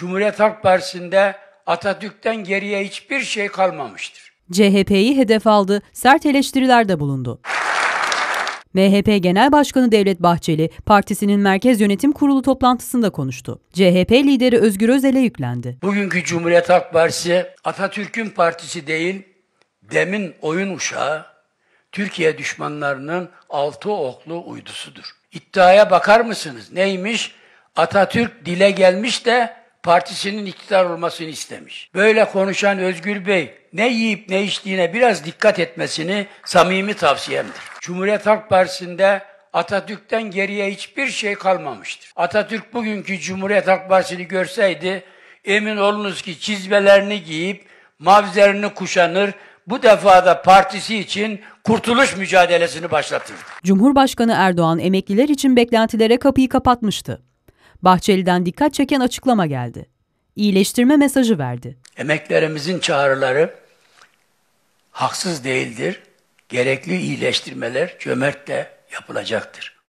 Cumhuriyet Halk Partisi'nde Atatürk'ten geriye hiçbir şey kalmamıştır. CHP'yi hedef aldı, sert eleştirilerde bulundu. MHP Genel Başkanı Devlet Bahçeli, partisinin Merkez Yönetim Kurulu toplantısında konuştu. CHP lideri Özgür Özel'e yüklendi. Bugünkü Cumhuriyet Halk Partisi Atatürk'ün partisi değil, demin oyun uşağı, Türkiye düşmanlarının altı oklu uydusudur. İddiaya bakar mısınız? Neymiş? Atatürk dile gelmiş de partisinin iktidar olmasını istemiş. Böyle konuşan Özgür Bey ne yiyip ne içtiğine biraz dikkat etmesini samimi tavsiyemdir. Cumhuriyet Halk Partisi'nde Atatürk'ten geriye hiçbir şey kalmamıştır. Atatürk bugünkü Cumhuriyet Halk Partisi'ni görseydi emin olunuz ki çizmelerini giyip mavzerini kuşanır, bu defa da partisi için kurtuluş mücadelesini başlatır. Cumhurbaşkanı Erdoğan emekliler için beklentilere kapıyı kapatmıştı. Bahçeli'den dikkat çeken açıklama geldi. İyileştirme mesajı verdi. Emeklerimizin çağrıları haksız değildir. Gerekli iyileştirmeler cömertle yapılacaktır.